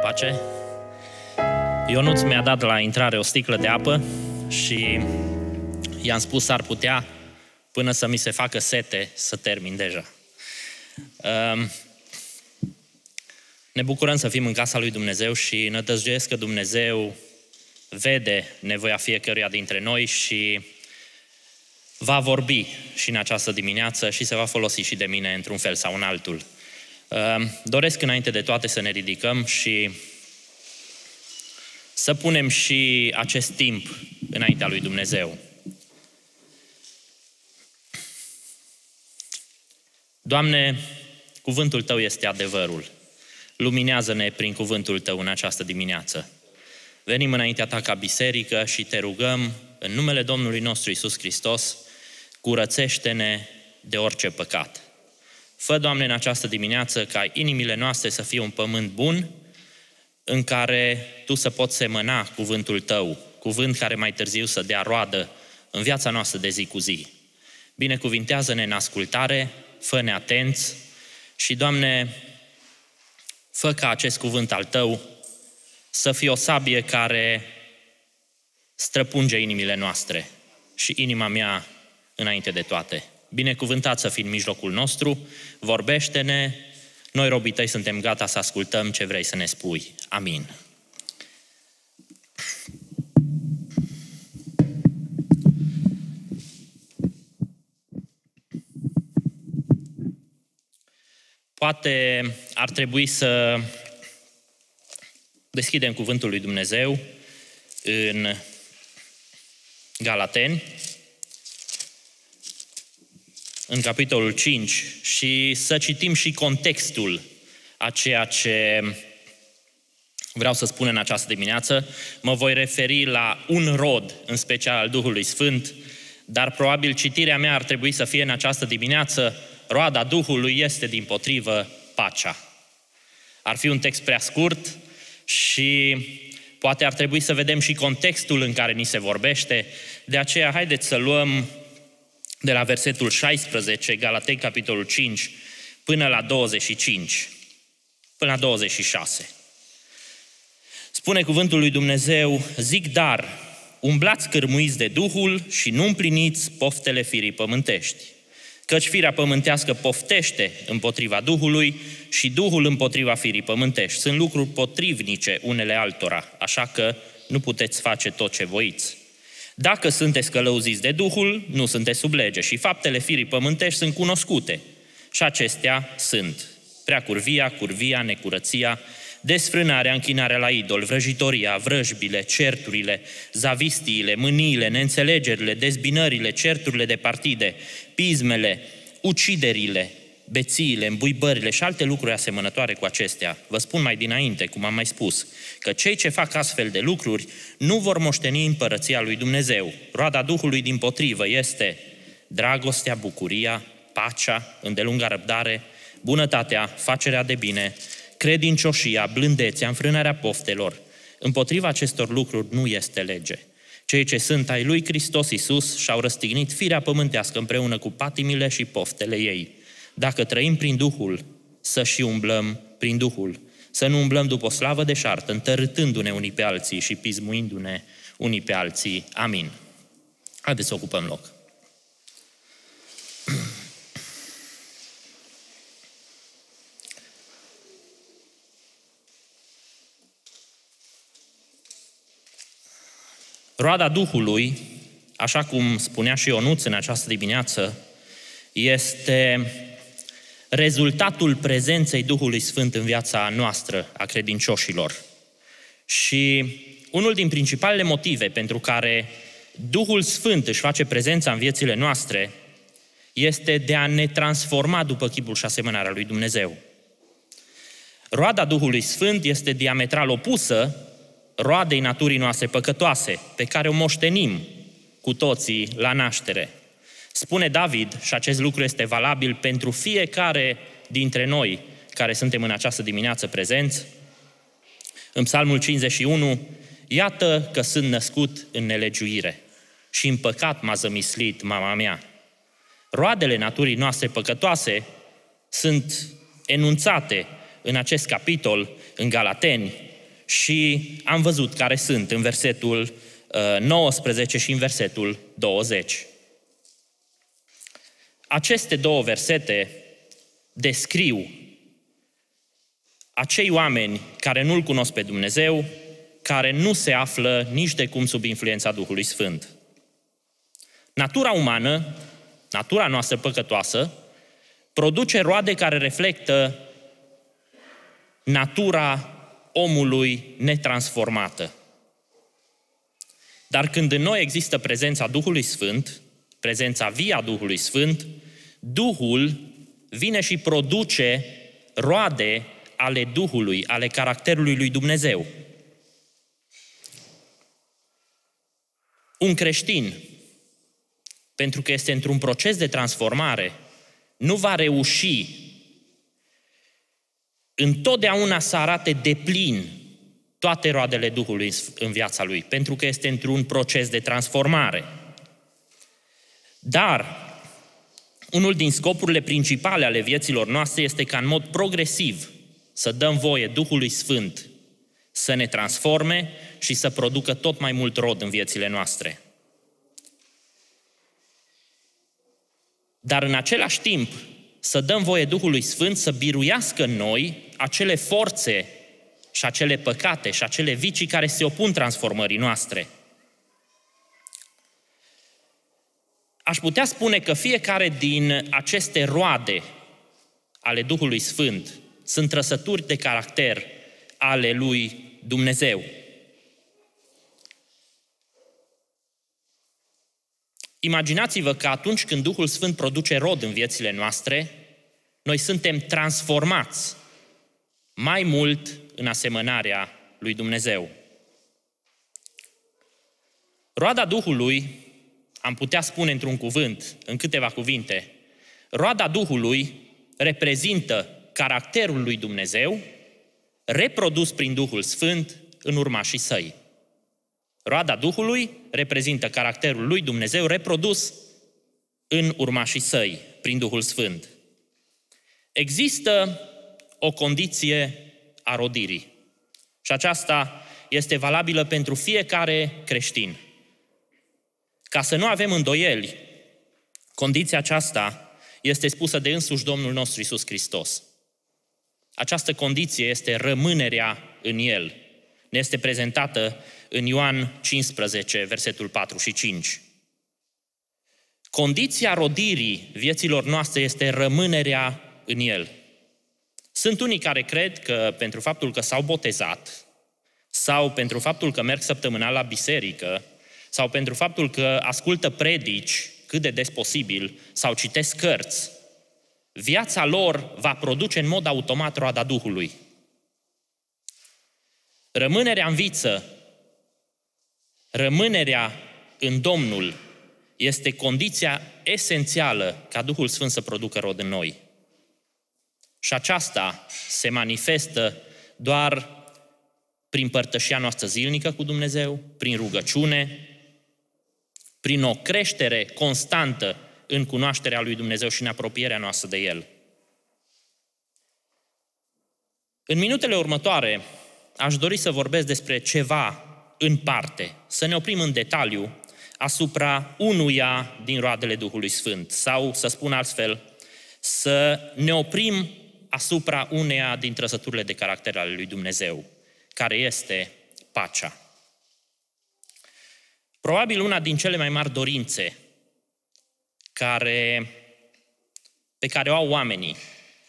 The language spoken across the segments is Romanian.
pace. Ionuț mi-a dat la intrare o sticlă de apă și i-am spus ar putea până să mi se facă sete să termin deja. Ehm, ne bucurăm să fim în casa lui Dumnezeu și nătăzduiesc că Dumnezeu vede nevoia fiecăruia dintre noi și va vorbi și în această dimineață și se va folosi și de mine într-un fel sau în altul. Ehm, doresc înainte de toate să ne ridicăm și să punem și acest timp înaintea lui Dumnezeu. Doamne, cuvântul Tău este adevărul. Luminează-ne prin cuvântul Tău în această dimineață. Venim înaintea Ta ca biserică și Te rugăm, în numele Domnului nostru Isus Hristos, curățește-ne de orice păcat. Fă, Doamne, în această dimineață ca inimile noastre să fie un pământ bun în care Tu să poți semăna cuvântul Tău, cuvânt care mai târziu să dea roadă în viața noastră de zi cu zi. Binecuvintează-ne în ascultare, fă-ne atenți și, Doamne, fă ca acest cuvânt al Tău să fie o sabie care străpunge inimile noastre și inima mea înainte de toate binecuvântat să fii în mijlocul nostru, vorbește-ne, noi robii tăi suntem gata să ascultăm ce vrei să ne spui. Amin. Poate ar trebui să deschidem cuvântul lui Dumnezeu în Galateni, în capitolul 5 și să citim și contextul a ceea ce vreau să spun în această dimineață. Mă voi referi la un rod, în special al Duhului Sfânt, dar probabil citirea mea ar trebui să fie în această dimineață roada Duhului este din potrivă pacea. Ar fi un text prea scurt și poate ar trebui să vedem și contextul în care ni se vorbește, de aceea haideți să luăm de la versetul 16, Galatei, capitolul 5, până la 25, până la 26. Spune cuvântul lui Dumnezeu, zic dar, umblați cârmuiți de Duhul și nu împliniți poftele firii pământești. Căci firea pământească poftește împotriva Duhului și Duhul împotriva firii pământești. Sunt lucruri potrivnice unele altora, așa că nu puteți face tot ce voiți. Dacă sunteți călăuziți de Duhul, nu sunteți sub lege și faptele firii pământești sunt cunoscute. Și acestea sunt prea curvia, curvia, necurăția, desfrânarea, închinarea la idol, vrăjitoria, vrăjbile, certurile, zavistiile, mâniile, neînțelegerile, dezbinările, certurile de partide, pismele, uciderile, bețiile, îmbuibările și alte lucruri asemănătoare cu acestea. Vă spun mai dinainte, cum am mai spus, că cei ce fac astfel de lucruri nu vor moșteni împărăția lui Dumnezeu. Roada Duhului din potrivă este dragostea, bucuria, pacea, îndelunga răbdare, bunătatea, facerea de bine, credincioșia, blândețea, înfrânarea poftelor. Împotriva acestor lucruri nu este lege. Cei ce sunt ai lui Hristos Isus și-au răstignit firea pământească împreună cu patimile și poftele ei. Dacă trăim prin Duhul, să și umblăm prin Duhul. Să nu umblăm după o slavă de șartă, întărâtându-ne unii pe alții și pismuindu-ne unii pe alții. Amin. Haideți să ocupăm loc. Roada Duhului, așa cum spunea și Ionuț în această dimineață, este rezultatul prezenței Duhului Sfânt în viața noastră a credincioșilor. Și unul din principalele motive pentru care Duhul Sfânt își face prezența în viețile noastre este de a ne transforma după chipul și asemănarea lui Dumnezeu. Roada Duhului Sfânt este diametral opusă roadei naturii noastre păcătoase, pe care o moștenim cu toții la naștere. Spune David, și acest lucru este valabil pentru fiecare dintre noi care suntem în această dimineață prezenți, în Psalmul 51, iată că sunt născut în nelegiuire și în păcat m-a zămislit mama mea. Roadele naturii noastre păcătoase sunt enunțate în acest capitol, în Galateni, și am văzut care sunt în versetul 19 uh, și în versetul 20. Aceste două versete descriu acei oameni care nu-L cunosc pe Dumnezeu, care nu se află nici de cum sub influența Duhului Sfânt. Natura umană, natura noastră păcătoasă, produce roade care reflectă natura omului netransformată. Dar când în noi există prezența Duhului Sfânt, prezența via Duhului Sfânt, Duhul vine și produce roade ale Duhului, ale caracterului lui Dumnezeu. Un creștin, pentru că este într-un proces de transformare, nu va reuși întotdeauna să arate deplin toate roadele Duhului în viața lui, pentru că este într-un proces de transformare. Dar unul din scopurile principale ale vieților noastre este ca în mod progresiv să dăm voie Duhului Sfânt să ne transforme și să producă tot mai mult rod în viețile noastre. Dar în același timp, să dăm voie Duhului Sfânt să biruiască în noi acele forțe și acele păcate și acele vicii care se opun transformării noastre – aș putea spune că fiecare din aceste roade ale Duhului Sfânt sunt trăsături de caracter ale lui Dumnezeu. Imaginați-vă că atunci când Duhul Sfânt produce rod în viețile noastre, noi suntem transformați mai mult în asemănarea lui Dumnezeu. Roada Duhului am putea spune într-un cuvânt, în câteva cuvinte, roada Duhului reprezintă caracterul lui Dumnezeu, reprodus prin Duhul Sfânt în urmașii săi. Roada Duhului reprezintă caracterul lui Dumnezeu reprodus în urmașii săi, prin Duhul Sfânt. Există o condiție a rodirii și aceasta este valabilă pentru fiecare creștin – ca să nu avem îndoieli, condiția aceasta este spusă de însuși Domnul nostru Isus Hristos. Această condiție este rămânerea în El. Ne este prezentată în Ioan 15, versetul 4 și 5. Condiția rodirii vieților noastre este rămânerea în El. Sunt unii care cred că pentru faptul că s-au botezat sau pentru faptul că merg săptămânal la biserică sau pentru faptul că ascultă predici cât de des posibil sau citesc cărți, viața lor va produce în mod automat roada Duhului. Rămânerea în viță, rămânerea în Domnul este condiția esențială ca Duhul Sfânt să producă rod în noi. Și aceasta se manifestă doar prin părtășia noastră zilnică cu Dumnezeu, prin rugăciune, prin o creștere constantă în cunoașterea lui Dumnezeu și în apropierea noastră de El. În minutele următoare aș dori să vorbesc despre ceva în parte, să ne oprim în detaliu asupra unuia din roadele Duhului Sfânt, sau, să spun altfel, să ne oprim asupra uneia din trăsăturile de caracter ale lui Dumnezeu, care este pacea. Probabil una din cele mai mari dorințe care, pe care o au oamenii,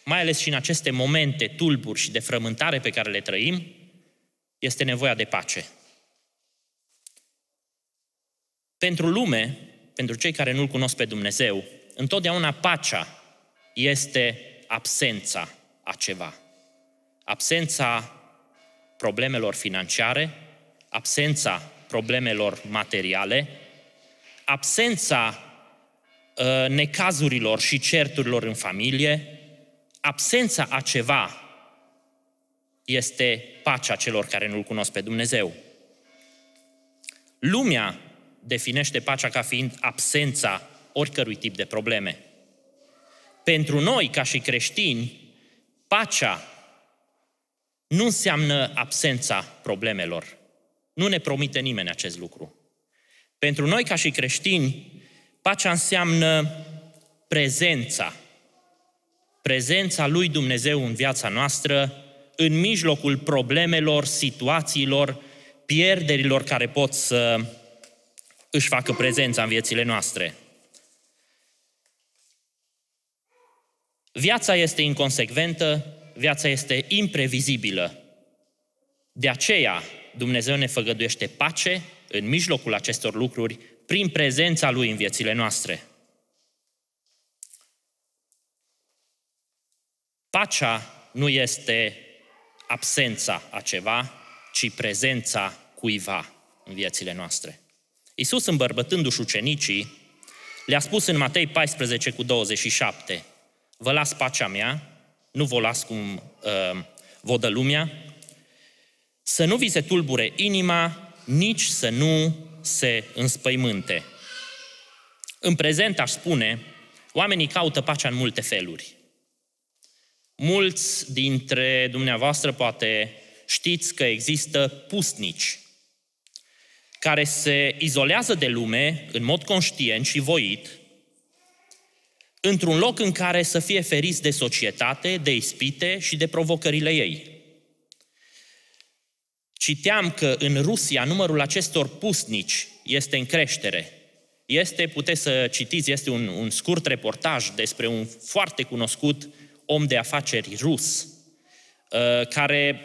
mai ales și în aceste momente tulburi și de frământare pe care le trăim, este nevoia de pace. Pentru lume, pentru cei care nu-L cunosc pe Dumnezeu, întotdeauna pacea este absența a ceva. Absența problemelor financiare, absența problemelor materiale, absența ă, necazurilor și certurilor în familie, absența a ceva este pacea celor care nu-L cunosc pe Dumnezeu. Lumea definește pacea ca fiind absența oricărui tip de probleme. Pentru noi, ca și creștini, pacea nu înseamnă absența problemelor, nu ne promite nimeni acest lucru. Pentru noi, ca și creștini, pacea înseamnă prezența. Prezența lui Dumnezeu în viața noastră, în mijlocul problemelor, situațiilor, pierderilor care pot să își facă prezența în viețile noastre. Viața este inconsecventă, viața este imprevizibilă. De aceea, Dumnezeu ne făgăduiește pace în mijlocul acestor lucruri prin prezența Lui în viețile noastre. Pacea nu este absența a ceva, ci prezența cuiva în viețile noastre. Iisus, îmbărbătându-și ucenicii, le-a spus în Matei 14 cu 27, Vă las pacea mea, nu vă las cum uh, vă dă lumea, să nu vi se tulbure inima, nici să nu se înspăimânte. În prezent, aș spune, oamenii caută pacea în multe feluri. Mulți dintre dumneavoastră poate știți că există pustnici care se izolează de lume în mod conștient și voit, într-un loc în care să fie feriți de societate, de ispite și de provocările ei. Citeam că în Rusia numărul acestor pusnici este în creștere. Este, puteți să citiți, este un, un scurt reportaj despre un foarte cunoscut om de afaceri rus, uh, care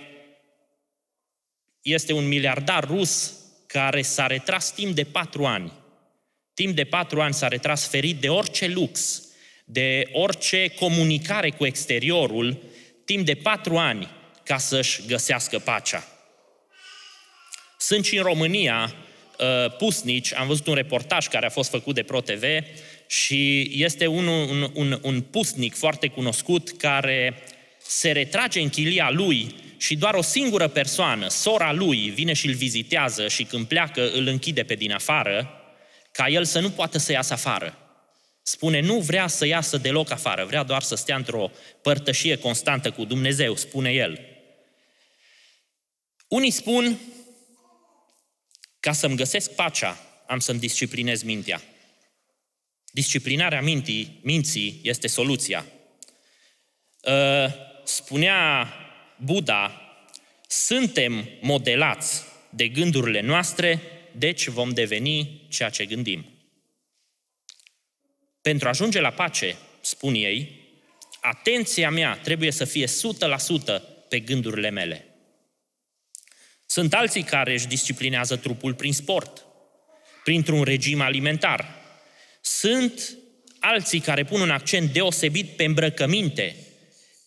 este un miliardar rus care s-a retras timp de patru ani. Timp de patru ani s-a retras ferit de orice lux, de orice comunicare cu exteriorul, timp de patru ani ca să-și găsească pacea. Sunt și în România uh, pusnici, am văzut un reportaj care a fost făcut de ProTV și este un, un, un, un pusnic foarte cunoscut care se retrage în chilia lui și doar o singură persoană, sora lui, vine și îl vizitează și când pleacă îl închide pe din afară, ca el să nu poată să iasă afară. Spune, nu vrea să iasă deloc afară, vrea doar să stea într-o părtășie constantă cu Dumnezeu, spune el. Unii spun, ca să-mi găsesc pacea, am să-mi disciplinez mintea. Disciplinarea mintii, minții este soluția. Ă, spunea Buddha, suntem modelați de gândurile noastre, deci vom deveni ceea ce gândim. Pentru a ajunge la pace, spun ei, atenția mea trebuie să fie 100% pe gândurile mele. Sunt alții care își disciplinează trupul prin sport, printr-un regim alimentar. Sunt alții care pun un accent deosebit pe îmbrăcăminte,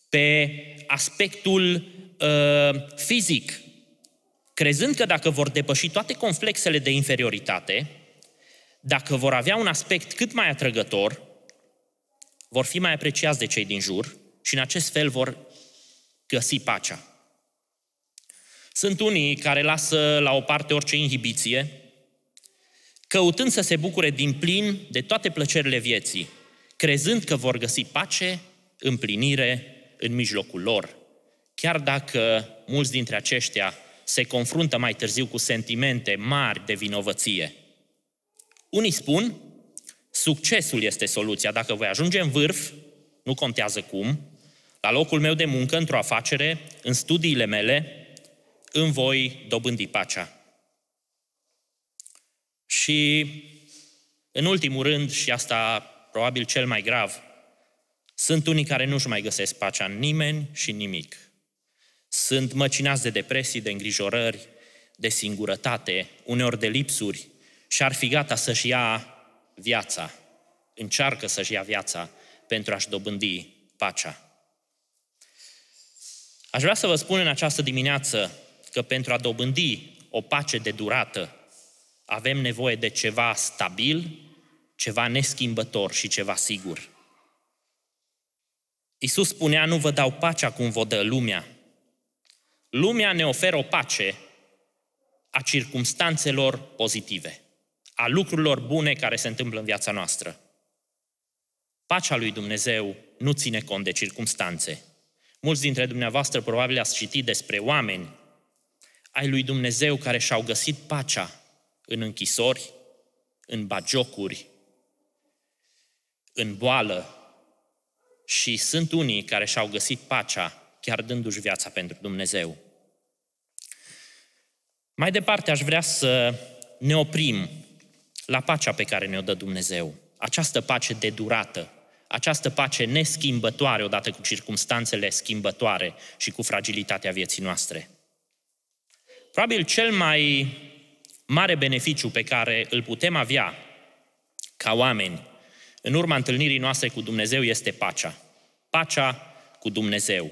pe aspectul uh, fizic, crezând că dacă vor depăși toate complexele de inferioritate, dacă vor avea un aspect cât mai atrăgător, vor fi mai apreciați de cei din jur și în acest fel vor găsi pacea. Sunt unii care lasă la o parte orice inhibiție, căutând să se bucure din plin de toate plăcerile vieții, crezând că vor găsi pace, împlinire în mijlocul lor. Chiar dacă mulți dintre aceștia se confruntă mai târziu cu sentimente mari de vinovăție. Unii spun, succesul este soluția. Dacă voi ajunge în vârf, nu contează cum, la locul meu de muncă, într-o afacere, în studiile mele, în voi dobândi pacea. Și, în ultimul rând, și asta probabil cel mai grav, sunt unii care nu-și mai găsesc pacea în nimeni și nimic. Sunt măcinați de depresii, de îngrijorări, de singurătate, uneori de lipsuri și ar fi gata să-și ia viața. Încearcă să-și ia viața pentru a-și dobândi pacea. Aș vrea să vă spun în această dimineață că pentru a dobândi o pace de durată avem nevoie de ceva stabil, ceva neschimbător și ceva sigur. Iisus spunea, nu vă dau pacea cum vă dă lumea. Lumea ne oferă o pace a circumstanțelor pozitive, a lucrurilor bune care se întâmplă în viața noastră. Pacea lui Dumnezeu nu ține cont de circumstanțe. Mulți dintre dumneavoastră probabil ați citit despre oameni ai lui Dumnezeu care și-au găsit pacea în închisori, în bagiocuri, în boală și sunt unii care și-au găsit pacea chiar dându-și viața pentru Dumnezeu. Mai departe aș vrea să ne oprim la pacea pe care ne-o dă Dumnezeu. Această pace de durată, această pace neschimbătoare odată cu circumstanțele schimbătoare și cu fragilitatea vieții noastre. Probabil cel mai mare beneficiu pe care îl putem avea ca oameni în urma întâlnirii noastre cu Dumnezeu este pacea. Pacea cu Dumnezeu.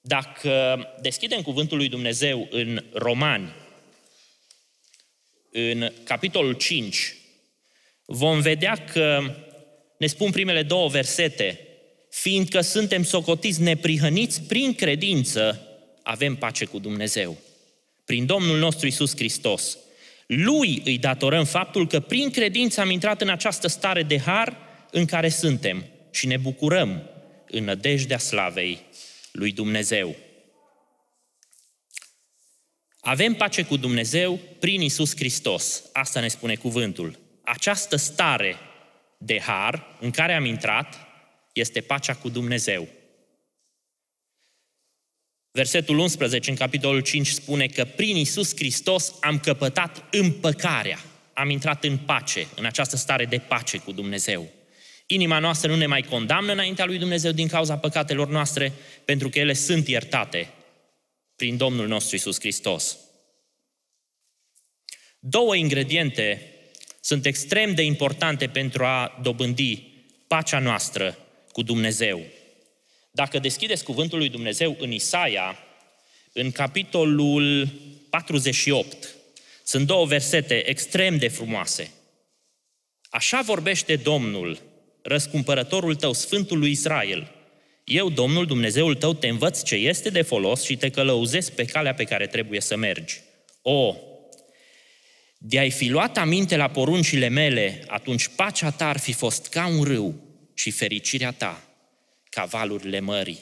Dacă deschidem cuvântul lui Dumnezeu în Romani, în capitolul 5, vom vedea că ne spun primele două versete, fiindcă suntem socotiți neprihăniți prin credință, avem pace cu Dumnezeu prin Domnul nostru Isus Hristos. Lui îi datorăm faptul că prin credință am intrat în această stare de har în care suntem și ne bucurăm în nădejdea slavei lui Dumnezeu. Avem pace cu Dumnezeu prin Isus Hristos. Asta ne spune cuvântul. Această stare de har în care am intrat este pacea cu Dumnezeu. Versetul 11 în capitolul 5 spune că prin Isus Hristos am căpătat împăcarea, am intrat în pace, în această stare de pace cu Dumnezeu. Inima noastră nu ne mai condamnă înaintea lui Dumnezeu din cauza păcatelor noastre, pentru că ele sunt iertate prin Domnul nostru Isus Hristos. Două ingrediente sunt extrem de importante pentru a dobândi pacea noastră cu Dumnezeu. Dacă deschideți cuvântul lui Dumnezeu în Isaia, în capitolul 48, sunt două versete extrem de frumoase. Așa vorbește Domnul, răscumpărătorul tău, Sfântul lui Israel. Eu, Domnul, Dumnezeul tău, te învăț ce este de folos și te călăuzesc pe calea pe care trebuie să mergi. O, de ai fi luat aminte la poruncile mele, atunci pacea ta ar fi fost ca un râu și fericirea ta ca valurile mării.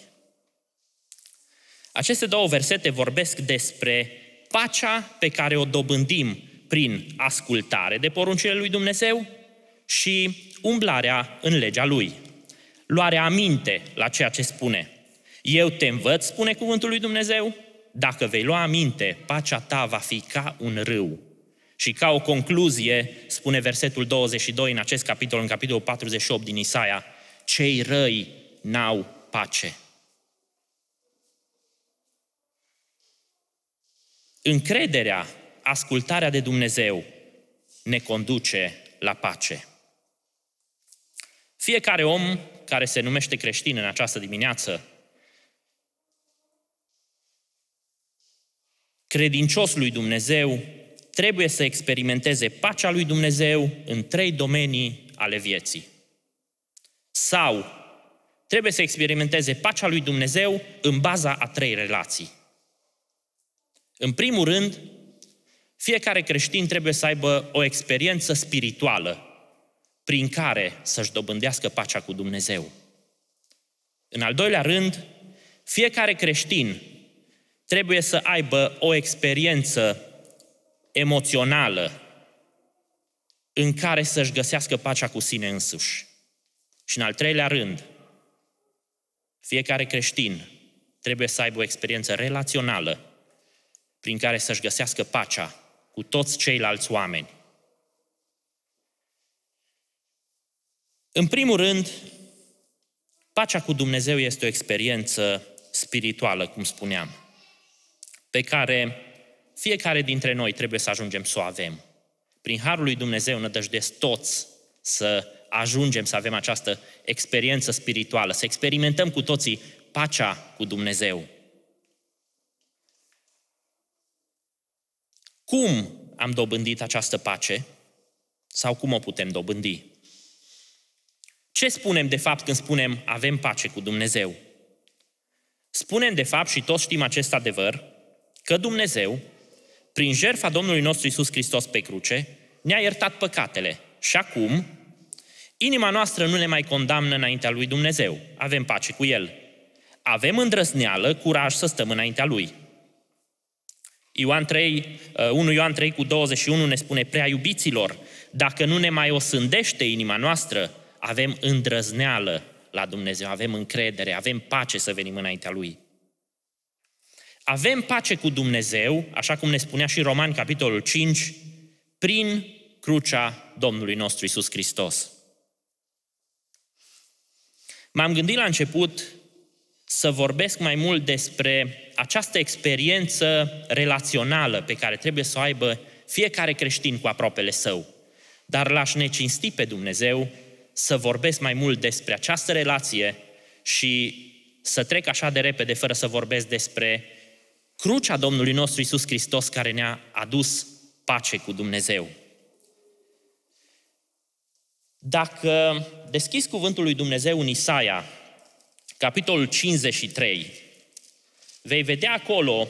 Aceste două versete vorbesc despre pacea pe care o dobândim prin ascultare de poruncile lui Dumnezeu și umblarea în legea lui. Luarea aminte la ceea ce spune. Eu te învăț, spune cuvântul lui Dumnezeu, dacă vei lua aminte, pacea ta va fi ca un râu. Și ca o concluzie, spune versetul 22 în acest capitol, în capitolul 48 din Isaia, cei răi n-au pace. Încrederea, ascultarea de Dumnezeu ne conduce la pace. Fiecare om care se numește creștin în această dimineață, credincios lui Dumnezeu, trebuie să experimenteze pacea lui Dumnezeu în trei domenii ale vieții. Sau trebuie să experimenteze pacea lui Dumnezeu în baza a trei relații. În primul rând, fiecare creștin trebuie să aibă o experiență spirituală prin care să-și dobândească pacea cu Dumnezeu. În al doilea rând, fiecare creștin trebuie să aibă o experiență emoțională în care să-și găsească pacea cu sine însuși. Și în al treilea rând, fiecare creștin trebuie să aibă o experiență relațională prin care să-și găsească pacea cu toți ceilalți oameni. În primul rând, pacea cu Dumnezeu este o experiență spirituală, cum spuneam, pe care fiecare dintre noi trebuie să ajungem să o avem. Prin harul lui Dumnezeu nădăjdeți toți să ajungem să avem această experiență spirituală, să experimentăm cu toții pacea cu Dumnezeu. Cum am dobândit această pace sau cum o putem dobândi? Ce spunem de fapt când spunem avem pace cu Dumnezeu? Spunem de fapt și toți știm acest adevăr, că Dumnezeu, prin jertfa Domnului nostru Isus Hristos pe cruce, ne-a iertat păcatele și acum Inima noastră nu ne mai condamnă înaintea lui Dumnezeu. Avem pace cu El. Avem îndrăzneală, curaj să stăm înaintea Lui. Ioan 3, 1 uh, Ioan 3 cu 21 ne spune, prea iubiților, dacă nu ne mai osândește inima noastră, avem îndrăzneală la Dumnezeu, avem încredere, avem pace să venim înaintea Lui. Avem pace cu Dumnezeu, așa cum ne spunea și Romani, capitolul 5, prin crucea Domnului nostru Isus Hristos. M-am gândit la început să vorbesc mai mult despre această experiență relațională pe care trebuie să o aibă fiecare creștin cu aproapele său. Dar l-aș necinsti pe Dumnezeu să vorbesc mai mult despre această relație și să trec așa de repede fără să vorbesc despre crucea Domnului nostru Isus Hristos care ne-a adus pace cu Dumnezeu. Dacă deschis cuvântul lui Dumnezeu în Isaia, capitolul 53, vei vedea acolo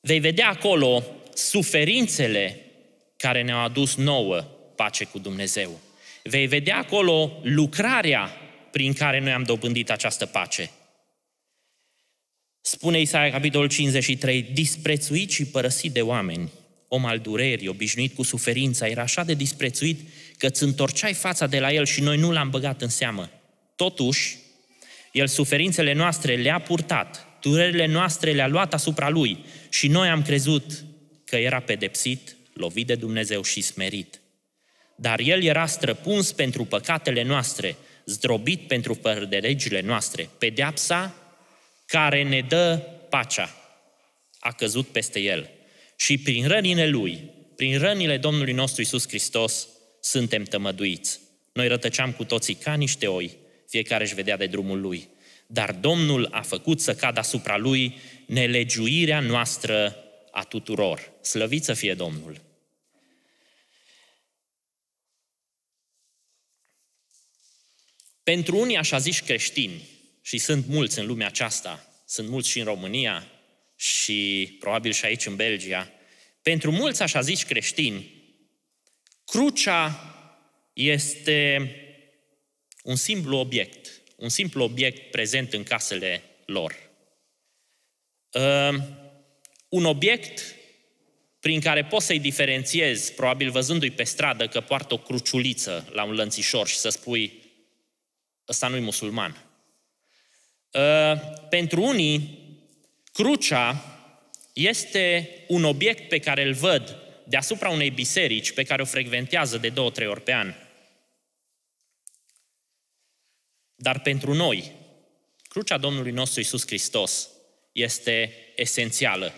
vei vedea acolo suferințele care ne-au adus nouă pace cu Dumnezeu. Vei vedea acolo lucrarea prin care noi am dobândit această pace. Spune Isaia capitolul 53, disprețuit și părăsit de oameni, om al durerii, obișnuit cu suferința, era așa de disprețuit că îți întorceai fața de la el și noi nu l-am băgat în seamă. Totuși, el suferințele noastre le-a purtat, durerile noastre le-a luat asupra lui și noi am crezut că era pedepsit, lovit de Dumnezeu și smerit. Dar el era străpuns pentru păcatele noastre, zdrobit pentru părderegile noastre. Pedeapsa care ne dă pacea a căzut peste el – și prin rănile Lui, prin rănile Domnului nostru Isus Hristos, suntem tămăduiți. Noi rătăceam cu toții ca niște oi, fiecare își vedea de drumul lui. Dar Domnul a făcut să cadă asupra lui nelegiuirea noastră a tuturor. Slăvit să fie Domnul! Pentru unii așa zici creștini, și sunt mulți în lumea aceasta, sunt mulți și în România, și probabil și aici în Belgia, pentru mulți așa zici creștini, crucea este un simplu obiect, un simplu obiect prezent în casele lor. Uh, un obiect prin care poți să-i diferențiezi, probabil văzându-i pe stradă că poartă o cruciuliță la un lănțișor și să spui, ăsta nu-i musulman. Uh, pentru unii, Crucea este un obiect pe care îl văd deasupra unei biserici pe care o frecventează de două, trei ori pe an. Dar pentru noi, crucea Domnului nostru Isus Hristos este esențială,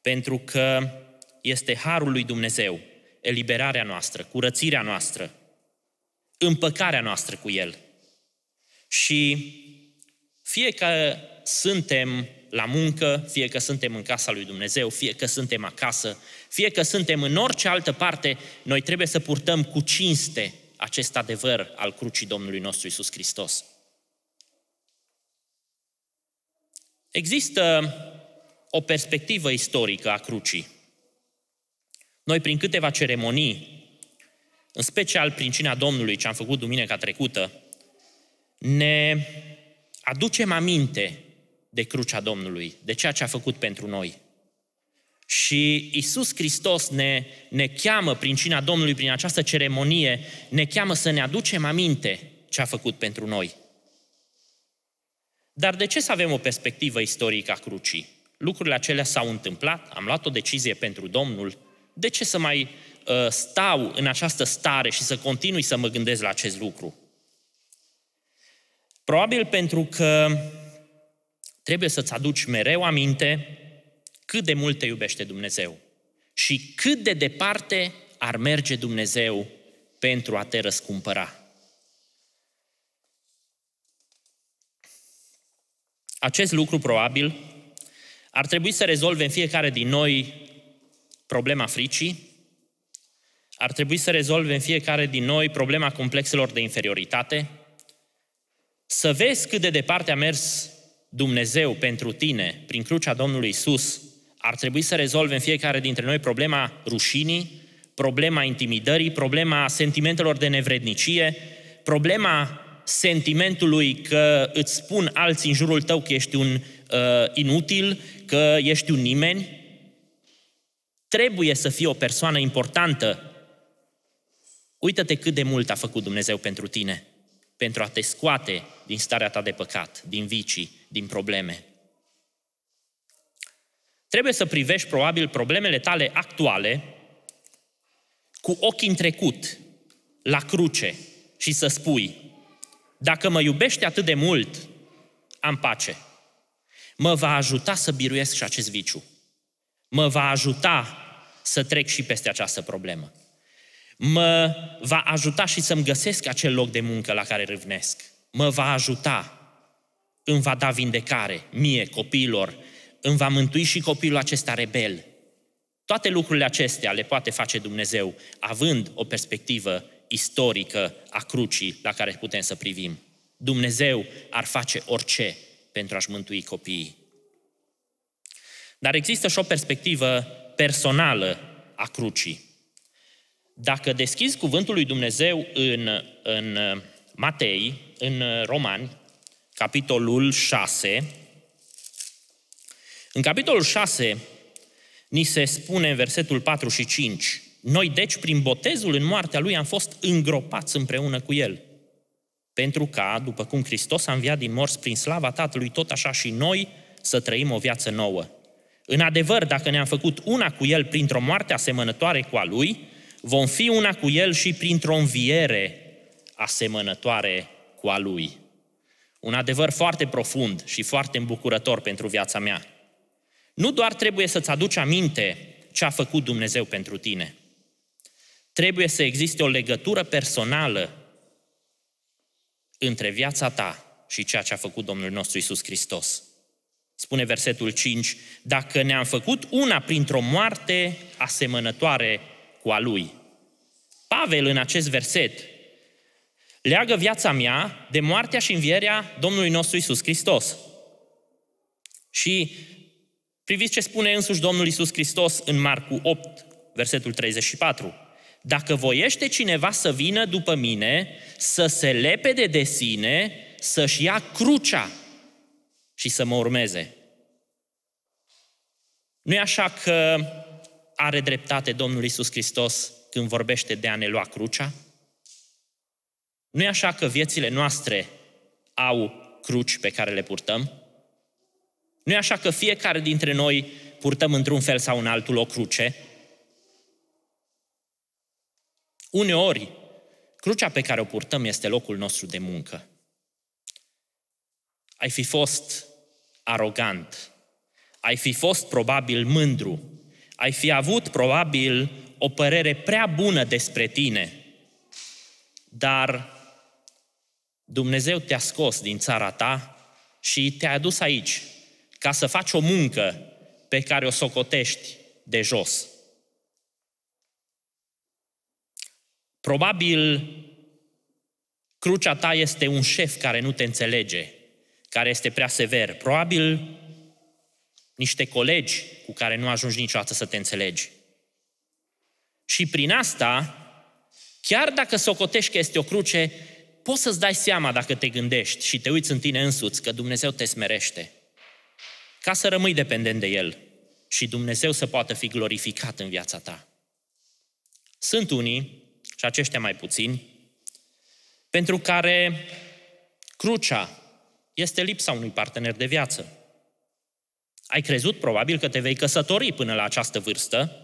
pentru că este harul lui Dumnezeu, eliberarea noastră, curățirea noastră, împăcarea noastră cu El. Și fie că suntem la muncă, fie că suntem în casa lui Dumnezeu, fie că suntem acasă, fie că suntem în orice altă parte, noi trebuie să purtăm cu cinste acest adevăr al crucii Domnului nostru Isus Hristos. Există o perspectivă istorică a crucii. Noi, prin câteva ceremonii, în special prin cina Domnului, ce am făcut duminica trecută, ne aducem aminte de crucea Domnului, de ceea ce a făcut pentru noi. Și Isus Hristos ne, ne cheamă prin cina Domnului, prin această ceremonie, ne cheamă să ne aducem aminte ce a făcut pentru noi. Dar de ce să avem o perspectivă istorică a crucii? Lucrurile acelea s-au întâmplat, am luat o decizie pentru Domnul, de ce să mai uh, stau în această stare și să continui să mă gândesc la acest lucru? Probabil pentru că trebuie să-ți aduci mereu aminte cât de mult te iubește Dumnezeu și cât de departe ar merge Dumnezeu pentru a te răscumpăra. Acest lucru probabil ar trebui să rezolve în fiecare din noi problema fricii, ar trebui să rezolve în fiecare din noi problema complexelor de inferioritate, să vezi cât de departe a mers Dumnezeu pentru tine, prin crucea Domnului Isus, ar trebui să rezolve în fiecare dintre noi problema rușinii, problema intimidării, problema sentimentelor de nevrednicie, problema sentimentului că îți spun alții în jurul tău că ești un uh, inutil, că ești un nimeni. Trebuie să fii o persoană importantă. Uită-te cât de mult a făcut Dumnezeu pentru tine pentru a te scoate din starea ta de păcat, din vicii, din probleme. Trebuie să privești probabil problemele tale actuale cu ochii în trecut, la cruce, și să spui, dacă mă iubește atât de mult, am pace. Mă va ajuta să biruiesc și acest viciu. Mă va ajuta să trec și peste această problemă mă va ajuta și să-mi găsesc acel loc de muncă la care râvnesc. Mă va ajuta, îmi va da vindecare, mie, copiilor, îmi va mântui și copilul acesta rebel. Toate lucrurile acestea le poate face Dumnezeu, având o perspectivă istorică a crucii la care putem să privim. Dumnezeu ar face orice pentru a-și mântui copiii. Dar există și o perspectivă personală a crucii. Dacă deschizi cuvântul lui Dumnezeu în, în uh, Matei, în uh, Romani, capitolul 6, în capitolul 6 ni se spune în versetul 4 și 5, noi deci prin botezul în moartea lui am fost îngropați împreună cu el. Pentru ca, după cum Hristos a înviat din morți prin slava Tatălui, tot așa și noi să trăim o viață nouă. În adevăr, dacă ne-am făcut una cu El printr-o moarte asemănătoare cu a Lui, vom fi una cu El și printr-o înviere asemănătoare cu a Lui. Un adevăr foarte profund și foarte îmbucurător pentru viața mea. Nu doar trebuie să-ți aduci aminte ce a făcut Dumnezeu pentru tine, trebuie să existe o legătură personală între viața ta și ceea ce a făcut Domnul nostru Isus Hristos. Spune versetul 5, dacă ne-am făcut una printr-o moarte asemănătoare cu a lui. Pavel, în acest verset, leagă viața mea de moartea și învierea Domnului nostru Isus Hristos. Și priviți ce spune însuși Domnul Isus Hristos în Marcu 8, versetul 34. Dacă voiește cineva să vină după mine, să se lepede de sine, să-și ia crucea și să mă urmeze. Nu e așa că are dreptate Domnul Isus Hristos când vorbește de a ne lua crucea? Nu e așa că viețile noastre au cruci pe care le purtăm? Nu e așa că fiecare dintre noi purtăm într-un fel sau în altul o cruce? Uneori, crucea pe care o purtăm este locul nostru de muncă. Ai fi fost arogant, ai fi fost probabil mândru ai fi avut probabil o părere prea bună despre tine, dar Dumnezeu te-a scos din țara ta și te-a adus aici ca să faci o muncă pe care o socotești de jos. Probabil crucea ta este un șef care nu te înțelege, care este prea sever. Probabil niște colegi cu care nu ajungi niciodată să te înțelegi. Și prin asta, chiar dacă socotești că este o cruce, poți să-ți dai seama dacă te gândești și te uiți în tine însuți că Dumnezeu te smerește. Ca să rămâi dependent de El și Dumnezeu să poată fi glorificat în viața ta. Sunt unii, și aceștia mai puțini, pentru care crucea este lipsa unui partener de viață. Ai crezut probabil că te vei căsători până la această vârstă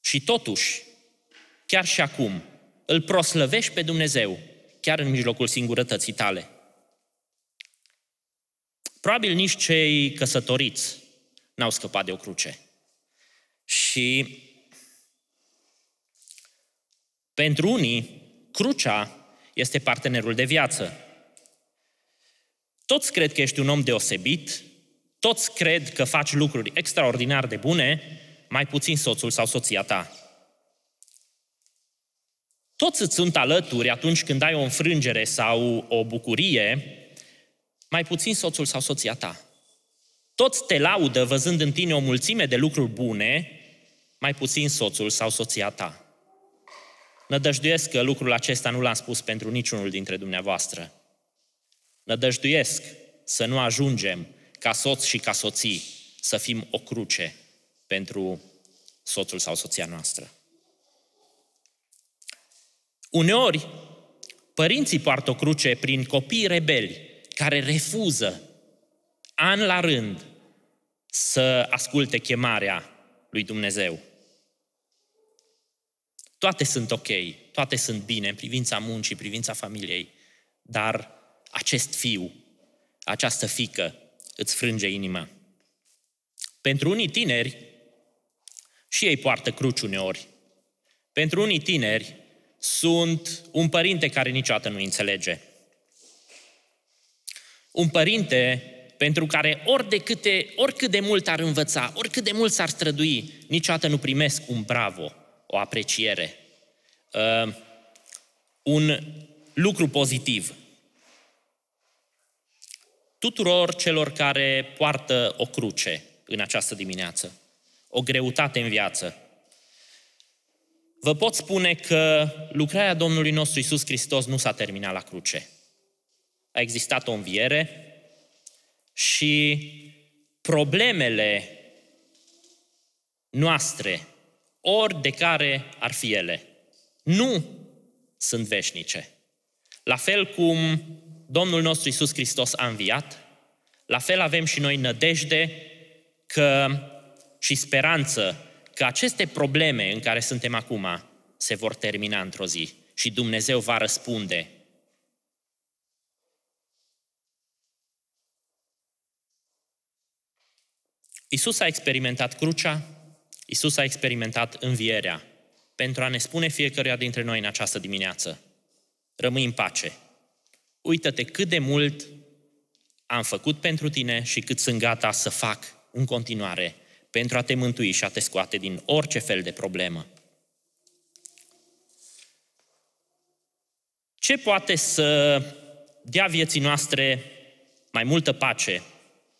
și totuși, chiar și acum, îl proslăvești pe Dumnezeu, chiar în mijlocul singurătății tale. Probabil nici cei căsătoriți n-au scăpat de o cruce. Și pentru unii, crucea este partenerul de viață. Toți cred că ești un om deosebit, toți cred că faci lucruri extraordinar de bune, mai puțin soțul sau soția ta. Toți îți sunt alături atunci când ai o înfrângere sau o bucurie, mai puțin soțul sau soția ta. Toți te laudă văzând în tine o mulțime de lucruri bune, mai puțin soțul sau soția ta. Nădăjduiesc că lucrul acesta nu l-am spus pentru niciunul dintre dumneavoastră. Nădăjduiesc să nu ajungem ca soți și ca soții să fim o cruce pentru soțul sau soția noastră. Uneori, părinții poartă o cruce prin copii rebeli care refuză an la rând să asculte chemarea lui Dumnezeu. Toate sunt ok, toate sunt bine în privința muncii, în privința familiei, dar acest fiu, această fică îți frânge inima. Pentru unii tineri, și ei poartă cruci uneori. Pentru unii tineri, sunt un părinte care niciodată nu înțelege. Un părinte pentru care ori de câte, oricât de mult ar învăța, oricât de mult s-ar strădui, niciodată nu primesc un bravo, o apreciere, uh, un lucru pozitiv tuturor celor care poartă o cruce în această dimineață, o greutate în viață. Vă pot spune că lucrarea Domnului nostru Isus Hristos nu s-a terminat la cruce. A existat o înviere și problemele noastre, ori de care ar fi ele, nu sunt veșnice. La fel cum Domnul nostru Isus Hristos a înviat, la fel avem și noi nădejde că, și speranță că aceste probleme în care suntem acum se vor termina într-o zi și Dumnezeu va răspunde Isus a experimentat crucea, Isus a experimentat învierea pentru a ne spune fiecăruia dintre noi în această dimineață, rămâi în pace, uită-te cât de mult am făcut pentru tine și cât sunt gata să fac în continuare pentru a te mântui și a te scoate din orice fel de problemă. Ce poate să dea vieții noastre mai multă pace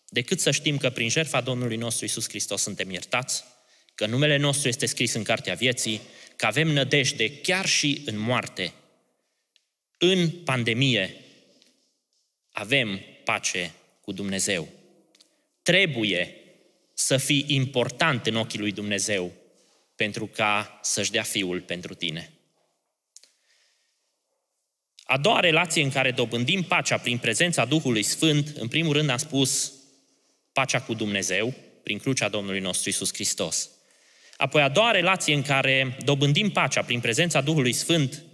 decât să știm că prin jertfa Domnului nostru Isus Hristos suntem iertați, că numele nostru este scris în Cartea Vieții, că avem nădejde chiar și în moarte, în pandemie, avem pace cu Dumnezeu. Trebuie să fii important în ochii lui Dumnezeu pentru ca să-și dea Fiul pentru tine. A doua relație în care dobândim pacea prin prezența Duhului Sfânt, în primul rând am spus pacea cu Dumnezeu, prin crucea Domnului nostru Isus Hristos. Apoi a doua relație în care dobândim pacea prin prezența Duhului Sfânt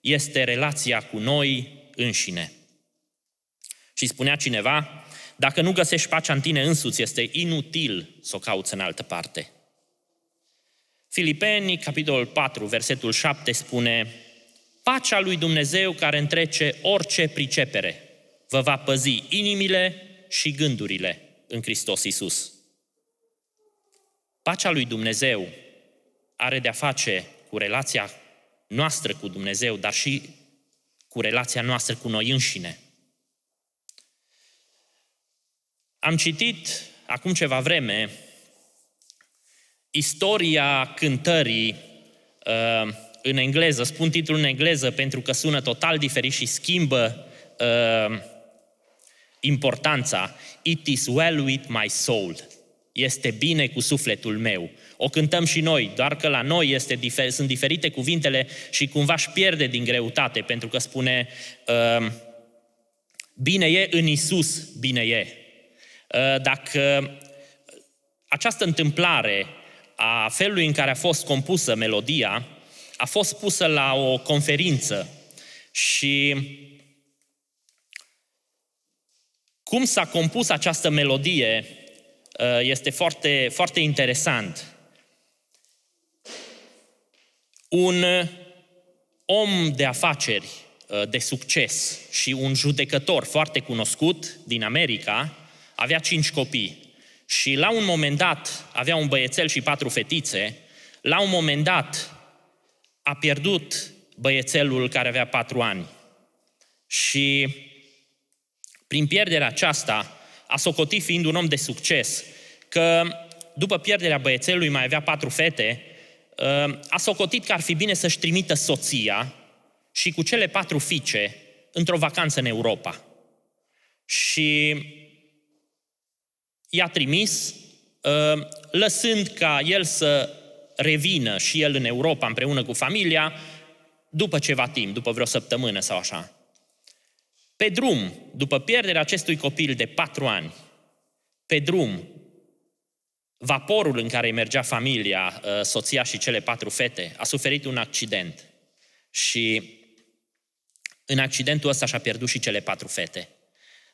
este relația cu noi înșine. Și spunea cineva, dacă nu găsești pacea în tine însuți, este inutil să o cauți în altă parte. Filipeni, capitolul 4, versetul 7 spune, Pacea lui Dumnezeu care întrece orice pricepere vă va păzi inimile și gândurile în Hristos Isus. Pacea lui Dumnezeu are de-a face cu relația noastră cu Dumnezeu, dar și cu relația noastră cu noi înșine. Am citit acum ceva vreme istoria cântării uh, în engleză. Spun titlul în engleză pentru că sună total diferit și schimbă uh, importanța. It is well with my soul. Este bine cu sufletul meu. O cântăm și noi, doar că la noi este difer- sunt diferite cuvintele și cumva își pierde din greutate, pentru că spune uh, bine e în Isus, bine e. Uh, dacă această întâmplare a felului în care a fost compusă melodia a fost pusă la o conferință și cum s-a compus această melodie uh, este foarte, foarte interesant. Un om de afaceri uh, de succes și un judecător foarte cunoscut din America avea cinci copii și la un moment dat avea un băiețel și patru fetițe, la un moment dat a pierdut băiețelul care avea patru ani. Și prin pierderea aceasta a socotit fiind un om de succes că după pierderea băiețelului mai avea patru fete, ă, a socotit că ar fi bine să-și trimită soția și cu cele patru fiice într-o vacanță în Europa. Și i-a trimis, uh, lăsând ca el să revină și el în Europa împreună cu familia după ceva timp, după vreo săptămână sau așa. Pe drum, după pierderea acestui copil de patru ani, pe drum, vaporul în care mergea familia, uh, soția și cele patru fete, a suferit un accident. Și în accidentul ăsta și-a pierdut și cele patru fete.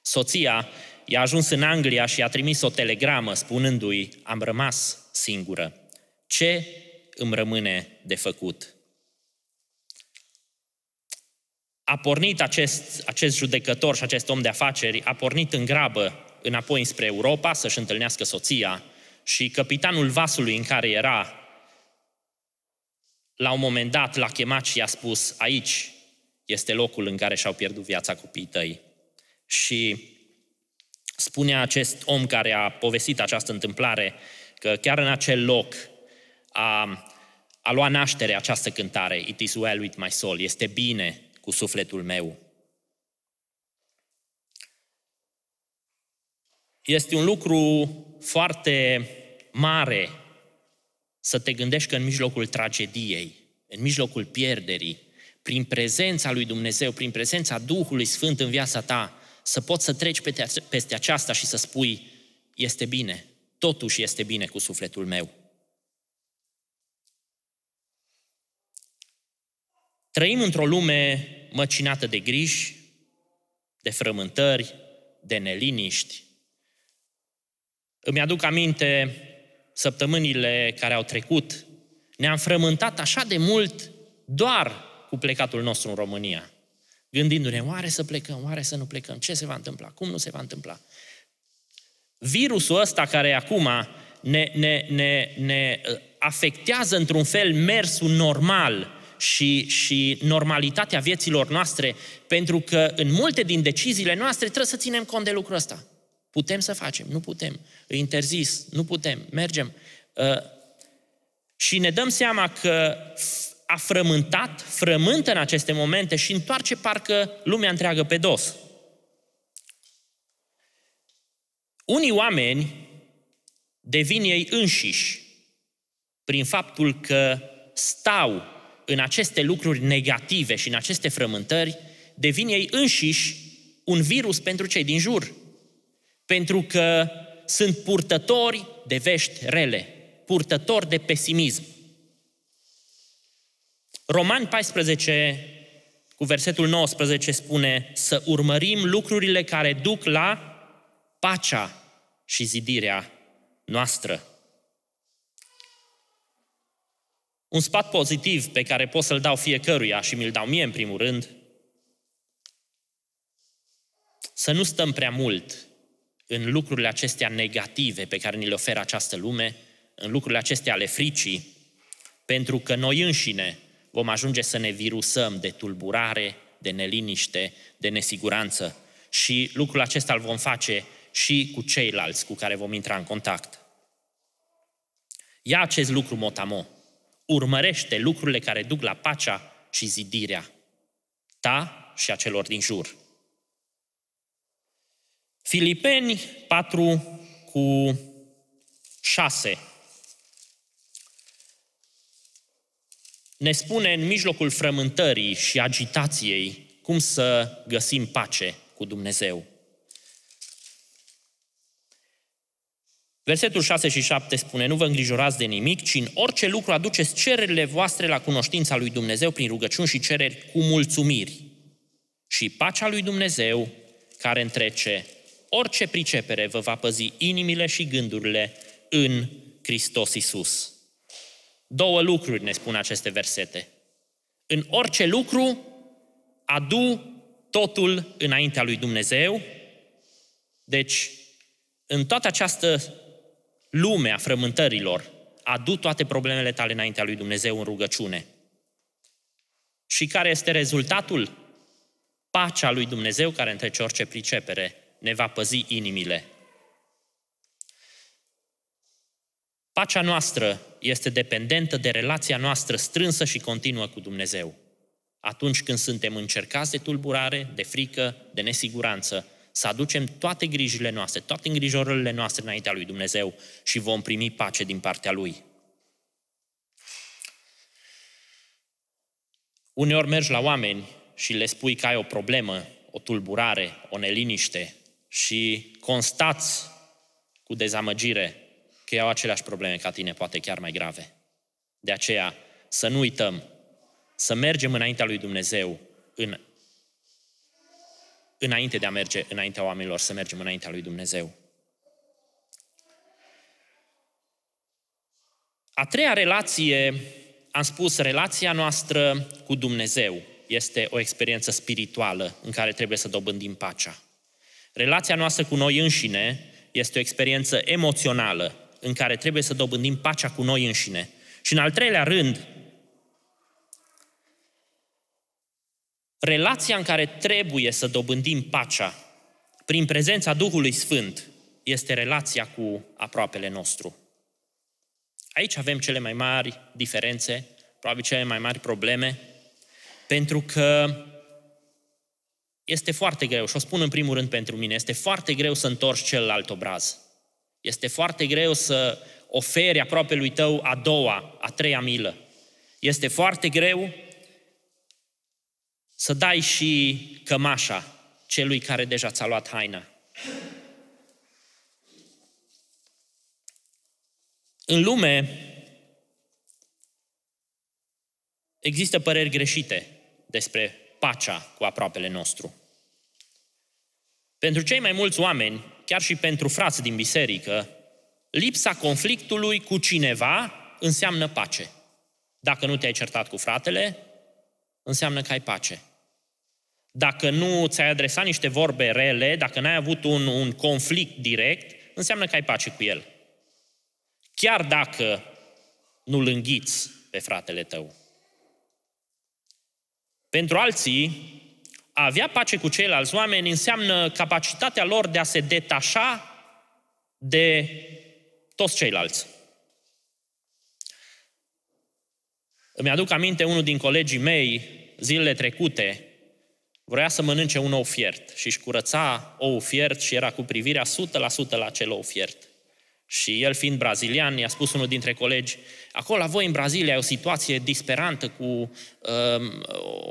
Soția i-a ajuns în Anglia și i-a trimis o telegramă spunându-i, am rămas singură. Ce îmi rămâne de făcut? A pornit acest, acest judecător și acest om de afaceri, a pornit în grabă înapoi spre Europa să-și întâlnească soția și capitanul vasului în care era, la un moment dat l-a chemat și i-a spus, aici este locul în care și-au pierdut viața copiii tăi. Și Spunea acest om care a povestit această întâmplare că chiar în acel loc a, a luat naștere această cântare, It is well with my soul, este bine cu sufletul meu. Este un lucru foarte mare să te gândești că în mijlocul tragediei, în mijlocul pierderii, prin prezența lui Dumnezeu, prin prezența Duhului Sfânt în viața ta, să poți să treci peste aceasta și să spui, este bine, totuși este bine cu sufletul meu. Trăim într-o lume măcinată de griji, de frământări, de neliniști. Îmi aduc aminte săptămânile care au trecut. Ne-am frământat așa de mult doar cu plecatul nostru în România gândindu-ne, oare să plecăm, oare să nu plecăm, ce se va întâmpla, cum nu se va întâmpla. Virusul ăsta care acum ne, ne, ne, ne uh, afectează într-un fel mersul normal și, și normalitatea vieților noastre, pentru că în multe din deciziile noastre trebuie să ținem cont de lucrul ăsta. Putem să facem, nu putem. Îi interzis, nu putem, mergem. Uh, și ne dăm seama că a frământat, frământă în aceste momente și întoarce parcă lumea întreagă pe dos. Unii oameni devin ei înșiși prin faptul că stau în aceste lucruri negative și în aceste frământări, devin ei înșiși un virus pentru cei din jur. Pentru că sunt purtători de vești rele, purtători de pesimism. Romani 14 cu versetul 19 spune să urmărim lucrurile care duc la pacea și zidirea noastră. Un spat pozitiv pe care pot să-l dau fiecăruia și mi-l dau mie în primul rând, să nu stăm prea mult în lucrurile acestea negative pe care ni le oferă această lume, în lucrurile acestea ale fricii, pentru că noi înșine vom ajunge să ne virusăm de tulburare, de neliniște, de nesiguranță. Și lucrul acesta îl vom face și cu ceilalți cu care vom intra în contact. Ia acest lucru, Motamo. Urmărește lucrurile care duc la pacea și zidirea ta și a celor din jur. Filipeni 4 cu 6 ne spune în mijlocul frământării și agitației cum să găsim pace cu Dumnezeu. Versetul 6 și 7 spune, nu vă îngrijorați de nimic, ci în orice lucru aduceți cererile voastre la cunoștința lui Dumnezeu prin rugăciuni și cereri cu mulțumiri. Și pacea lui Dumnezeu, care întrece orice pricepere, vă va păzi inimile și gândurile în Hristos Iisus. Două lucruri ne spun aceste versete. În orice lucru, adu totul înaintea lui Dumnezeu. Deci, în toată această lume a frământărilor, adu toate problemele tale înaintea lui Dumnezeu în rugăciune. Și care este rezultatul? Pacea lui Dumnezeu, care întrece orice pricepere, ne va păzi inimile. Pacea noastră este dependentă de relația noastră strânsă și continuă cu Dumnezeu. Atunci când suntem încercați de tulburare, de frică, de nesiguranță, să aducem toate grijile noastre, toate îngrijorările noastre înaintea lui Dumnezeu și vom primi pace din partea lui. Uneori mergi la oameni și le spui că ai o problemă, o tulburare, o neliniște și constați cu dezamăgire că au aceleași probleme ca tine, poate chiar mai grave. De aceea, să nu uităm, să mergem înaintea lui Dumnezeu, în, înainte de a merge înaintea oamenilor, să mergem înaintea lui Dumnezeu. A treia relație, am spus, relația noastră cu Dumnezeu este o experiență spirituală în care trebuie să dobândim pacea. Relația noastră cu noi înșine este o experiență emoțională în care trebuie să dobândim pacea cu noi înșine. Și în al treilea rând, relația în care trebuie să dobândim pacea prin prezența Duhului Sfânt este relația cu aproapele nostru. Aici avem cele mai mari diferențe, probabil cele mai mari probleme, pentru că este foarte greu, și o spun în primul rând pentru mine, este foarte greu să întorci celălalt obraz. Este foarte greu să oferi aproape lui tău a doua, a treia milă. Este foarte greu să dai și cămașa celui care deja ți-a luat haina. În lume există păreri greșite despre pacea cu aproapele nostru. Pentru cei mai mulți oameni, chiar și pentru frați din biserică, lipsa conflictului cu cineva înseamnă pace. Dacă nu te-ai certat cu fratele, înseamnă că ai pace. Dacă nu ți-ai adresat niște vorbe rele, dacă n-ai avut un, un conflict direct, înseamnă că ai pace cu el. Chiar dacă nu îl înghiți pe fratele tău. Pentru alții, a avea pace cu ceilalți oameni înseamnă capacitatea lor de a se detașa de toți ceilalți. Îmi aduc aminte unul din colegii mei, zilele trecute, vrea să mănânce un ou fiert și își curăța ou fiert și era cu privirea 100% la acel ou fiert. Și el fiind brazilian, i-a spus unul dintre colegi, Acolo la voi în Brazilia e o situație disperantă cu um,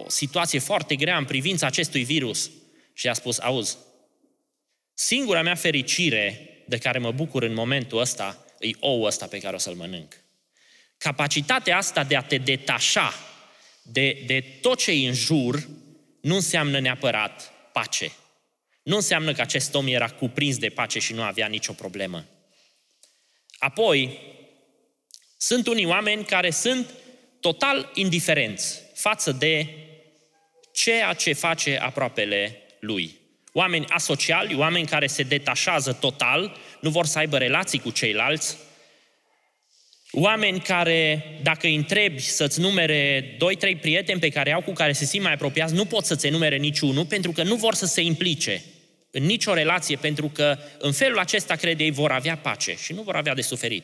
o situație foarte grea în privința acestui virus. Și a spus, auzi, singura mea fericire de care mă bucur în momentul ăsta e ouul ăsta pe care o să-l mănânc. Capacitatea asta de a te detașa de, de tot ce în jur nu înseamnă neapărat pace. Nu înseamnă că acest om era cuprins de pace și nu avea nicio problemă. Apoi, sunt unii oameni care sunt total indiferenți față de ceea ce face aproapele lui. Oameni asociali, oameni care se detașează total, nu vor să aibă relații cu ceilalți, oameni care, dacă îi întrebi să-ți numere 2-3 prieteni pe care au cu care se simt mai apropiați, nu pot să-ți numere niciunul pentru că nu vor să se implice în nicio relație, pentru că în felul acesta, cred ei, vor avea pace și nu vor avea de suferit.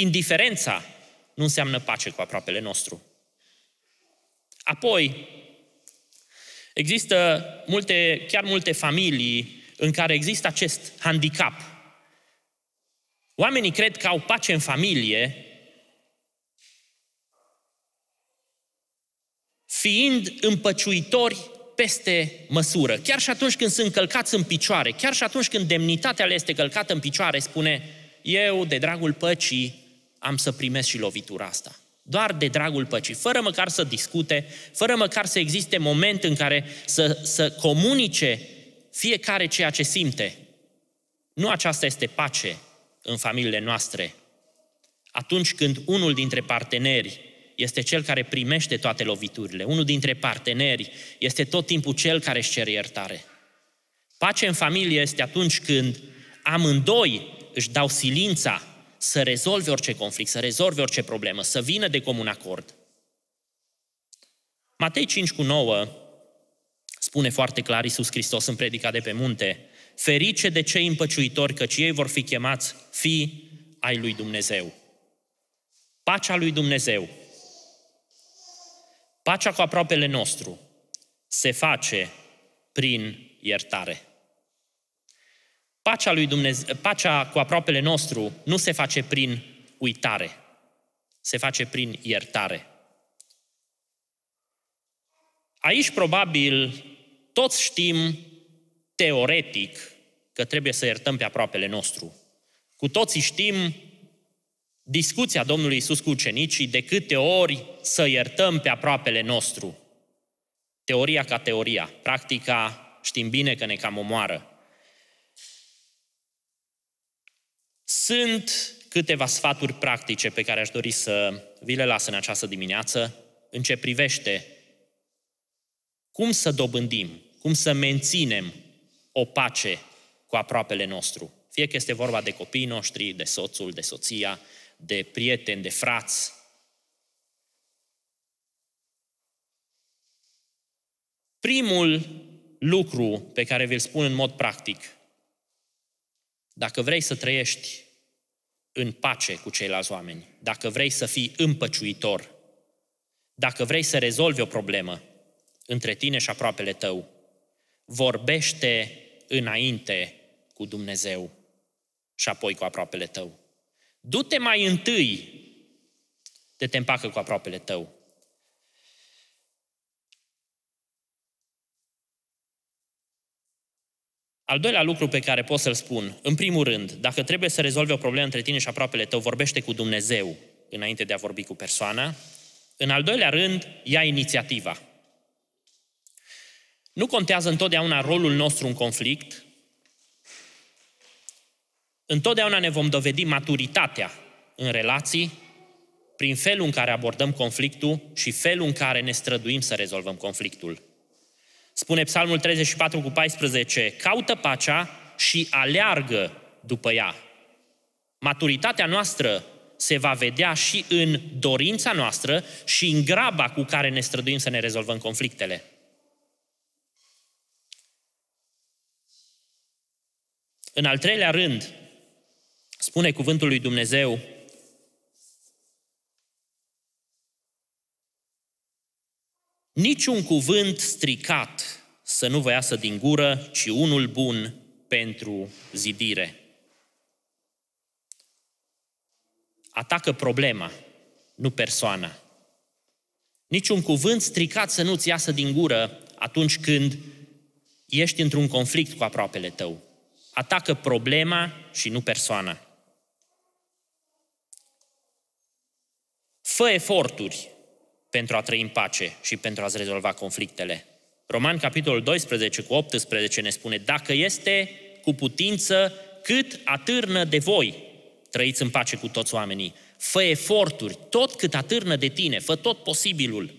Indiferența nu înseamnă pace cu aproapele nostru. Apoi, există multe, chiar multe familii în care există acest handicap. Oamenii cred că au pace în familie, fiind împăciuitori peste măsură. Chiar și atunci când sunt călcați în picioare, chiar și atunci când demnitatea le este călcată în picioare, spune, eu, de dragul păcii, am să primesc și lovitura asta. Doar de dragul păcii, fără măcar să discute, fără măcar să existe moment în care să, să comunice fiecare ceea ce simte. Nu aceasta este pace în familiile noastre. Atunci când unul dintre parteneri este cel care primește toate loviturile, unul dintre parteneri este tot timpul cel care își cere iertare. Pace în familie este atunci când amândoi își dau silința să rezolve orice conflict, să rezolve orice problemă, să vină de comun acord. Matei 5 cu 9 spune foarte clar Iisus Hristos în predica de pe munte, ferice de cei împăciuitori, căci ei vor fi chemați fi ai lui Dumnezeu. Pacea lui Dumnezeu, pacea cu aproapele nostru, se face prin iertare. Pacea, lui Dumnezeu, pacea cu aproapele nostru nu se face prin uitare, se face prin iertare. Aici, probabil, toți știm teoretic că trebuie să iertăm pe aproapele nostru. Cu toții știm discuția Domnului Isus cu ucenicii de câte ori să iertăm pe aproapele nostru. Teoria ca teoria, practica știm bine că ne cam omoară. Sunt câteva sfaturi practice pe care aș dori să vi le las în această dimineață în ce privește cum să dobândim, cum să menținem o pace cu aproapele nostru. Fie că este vorba de copiii noștri, de soțul, de soția, de prieteni, de frați. Primul lucru pe care vi-l spun în mod practic dacă vrei să trăiești în pace cu ceilalți oameni, dacă vrei să fii împăciuitor, dacă vrei să rezolvi o problemă între tine și aproapele tău, vorbește înainte cu Dumnezeu și apoi cu aproapele tău. Du-te mai întâi de te împacă cu aproapele tău Al doilea lucru pe care pot să-l spun, în primul rând, dacă trebuie să rezolvi o problemă între tine și aproapele tău, vorbește cu Dumnezeu înainte de a vorbi cu persoana. În al doilea rând, ia inițiativa. Nu contează întotdeauna rolul nostru în conflict, întotdeauna ne vom dovedi maturitatea în relații prin felul în care abordăm conflictul și felul în care ne străduim să rezolvăm conflictul. Spune Psalmul 34 cu 14, caută pacea și aleargă după ea. Maturitatea noastră se va vedea și în dorința noastră și în graba cu care ne străduim să ne rezolvăm conflictele. În al treilea rând, spune cuvântul lui Dumnezeu Niciun cuvânt stricat să nu vă iasă din gură, ci unul bun pentru zidire. Atacă problema, nu persoana. Niciun cuvânt stricat să nu-ți iasă din gură atunci când ești într-un conflict cu aproapele tău. Atacă problema și nu persoana. Fă eforturi pentru a trăi în pace și pentru a-ți rezolva conflictele. Roman, capitolul 12 cu 18 ne spune, dacă este cu putință cât atârnă de voi, trăiți în pace cu toți oamenii, fă eforturi, tot cât atârnă de tine, fă tot posibilul.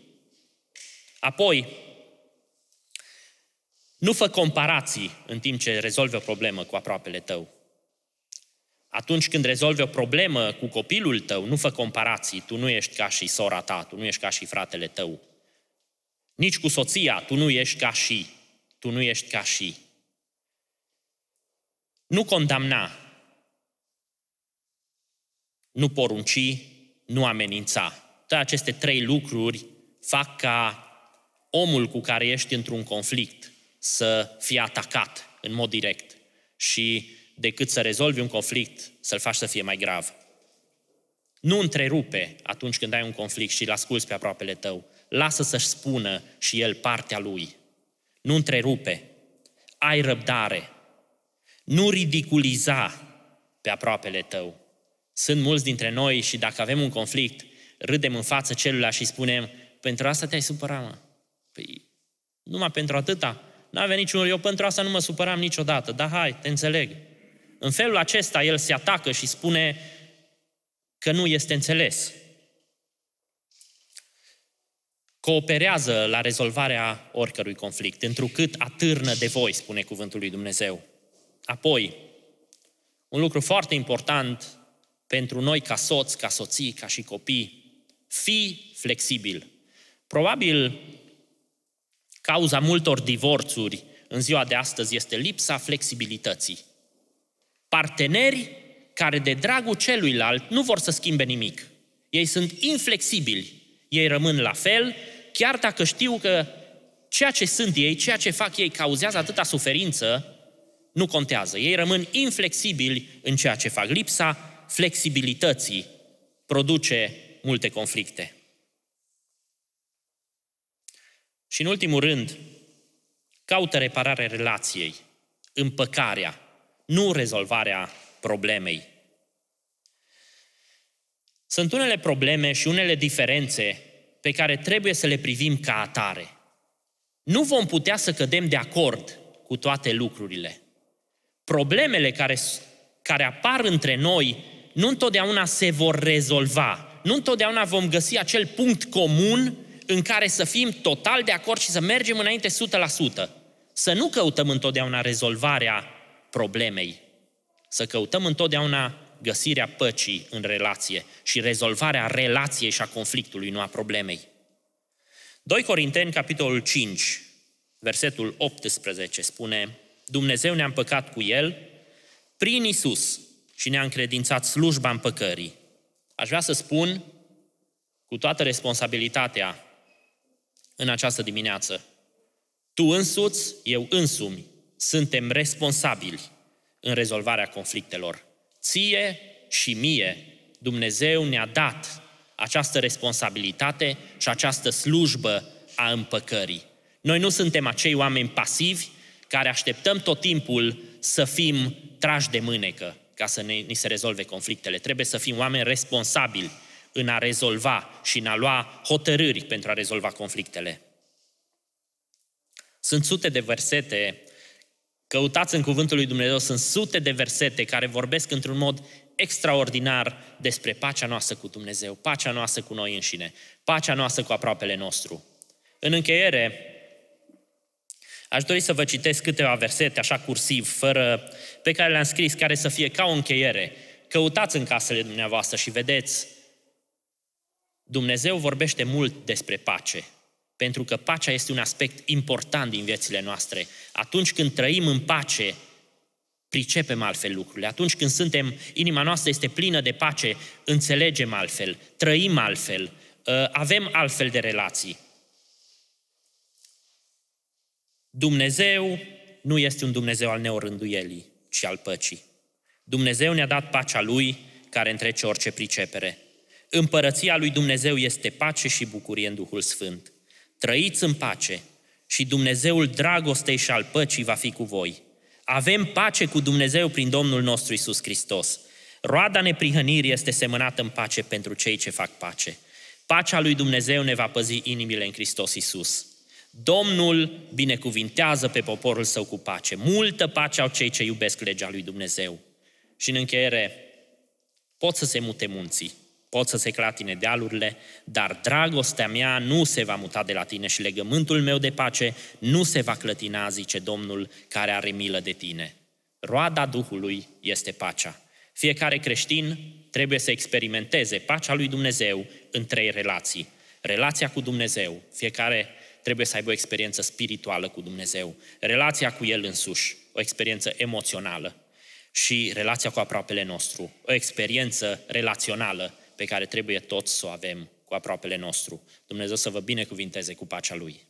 Apoi, nu fă comparații în timp ce rezolvi o problemă cu aproapele tău. Atunci când rezolvi o problemă cu copilul tău, nu fă comparații, tu nu ești ca și sora ta, tu nu ești ca și fratele tău. Nici cu soția, tu nu ești ca și, tu nu ești ca și. Nu condamna, nu porunci, nu amenința. Toate aceste trei lucruri fac ca omul cu care ești într-un conflict să fie atacat în mod direct. Și decât să rezolvi un conflict, să-l faci să fie mai grav. Nu întrerupe atunci când ai un conflict și îl asculți pe aproapele tău. Lasă să-și spună și el partea lui. Nu întrerupe. Ai răbdare. Nu ridiculiza pe aproapele tău. Sunt mulți dintre noi și dacă avem un conflict, râdem în față celuilalt și spunem, pentru asta te-ai supărat, mă. Păi, numai pentru atâta. N-a venit niciunul, eu pentru asta nu mă supăram niciodată, dar hai, te înțeleg. În felul acesta el se atacă și spune că nu este înțeles. Cooperează la rezolvarea oricărui conflict, întrucât atârnă de voi, spune cuvântul lui Dumnezeu. Apoi, un lucru foarte important pentru noi ca soți, ca soții, ca și copii, fii flexibil. Probabil cauza multor divorțuri în ziua de astăzi este lipsa flexibilității. Parteneri care de dragul celuilalt nu vor să schimbe nimic. Ei sunt inflexibili. Ei rămân la fel, chiar dacă știu că ceea ce sunt ei, ceea ce fac ei cauzează atâta suferință, nu contează. Ei rămân inflexibili în ceea ce fac. Lipsa flexibilității produce multe conflicte. Și în ultimul rând, caută repararea relației, împăcarea, nu rezolvarea problemei. Sunt unele probleme și unele diferențe pe care trebuie să le privim ca atare. Nu vom putea să cădem de acord cu toate lucrurile. Problemele care, care apar între noi nu întotdeauna se vor rezolva. Nu întotdeauna vom găsi acel punct comun în care să fim total de acord și să mergem înainte 100%. Să nu căutăm întotdeauna rezolvarea problemei. Să căutăm întotdeauna găsirea păcii în relație și rezolvarea relației și a conflictului, nu a problemei. 2 Corinteni, capitolul 5, versetul 18, spune Dumnezeu ne-a împăcat cu El prin Isus și ne-a încredințat slujba împăcării. Aș vrea să spun cu toată responsabilitatea în această dimineață. Tu însuți, eu însumi, suntem responsabili în rezolvarea conflictelor. Ție și mie Dumnezeu ne-a dat această responsabilitate și această slujbă a împăcării. Noi nu suntem acei oameni pasivi care așteptăm tot timpul să fim trași de mânecă ca să ne, ni se rezolve conflictele. Trebuie să fim oameni responsabili în a rezolva și în a lua hotărâri pentru a rezolva conflictele. Sunt sute de versete Căutați în Cuvântul lui Dumnezeu, sunt sute de versete care vorbesc într-un mod extraordinar despre pacea noastră cu Dumnezeu, pacea noastră cu noi înșine, pacea noastră cu aproapele nostru. În încheiere, aș dori să vă citesc câteva versete, așa cursiv, fără, pe care le-am scris, care să fie ca o încheiere. Căutați în casele dumneavoastră și vedeți, Dumnezeu vorbește mult despre pace, pentru că pacea este un aspect important din viețile noastre. Atunci când trăim în pace, pricepem altfel lucrurile. Atunci când suntem, inima noastră este plină de pace, înțelegem altfel, trăim altfel, ă, avem altfel de relații. Dumnezeu nu este un Dumnezeu al neorânduielii, ci al păcii. Dumnezeu ne-a dat pacea Lui, care întrece orice pricepere. Împărăția lui Dumnezeu este pace și bucurie în Duhul Sfânt. Trăiți în pace și Dumnezeul dragostei și al păcii va fi cu voi. Avem pace cu Dumnezeu prin Domnul nostru Isus Hristos. Roada neprihănirii este semănată în pace pentru cei ce fac pace. Pacea lui Dumnezeu ne va păzi inimile în Hristos Isus. Domnul binecuvintează pe poporul său cu pace. Multă pace au cei ce iubesc legea lui Dumnezeu. Și în încheiere, pot să se mute munții, Pot să se clatine dealurile, dar dragostea mea nu se va muta de la tine și legământul meu de pace nu se va clătina, zice Domnul care are milă de tine. Roada Duhului este pacea. Fiecare creștin trebuie să experimenteze pacea lui Dumnezeu în trei relații. Relația cu Dumnezeu, fiecare trebuie să aibă o experiență spirituală cu Dumnezeu, relația cu El însuși, o experiență emoțională și relația cu aproapele nostru, o experiență relațională, pe care trebuie toți să o avem cu aproapele nostru. Dumnezeu să vă binecuvinteze cu pacea Lui.